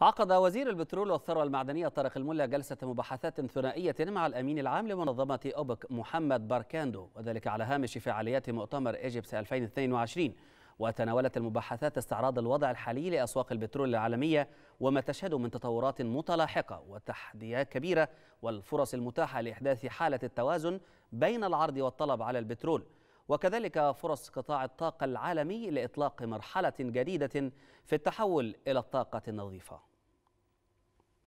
عقد وزير البترول والثروة المعدنية طارق الملا جلسة مباحثات ثنائية مع الأمين العام لمنظمة أوبك محمد باركاندو وذلك على هامش فعاليات مؤتمر إيجيبس 2022 وتناولت المباحثات استعراض الوضع الحالي لأسواق البترول العالمية وما تشهده من تطورات متلاحقة وتحديات كبيرة والفرص المتاحة لإحداث حالة التوازن بين العرض والطلب على البترول وكذلك فرص قطاع الطاقة العالمي لإطلاق مرحلة جديدة في التحول إلى الطاقة النظيفة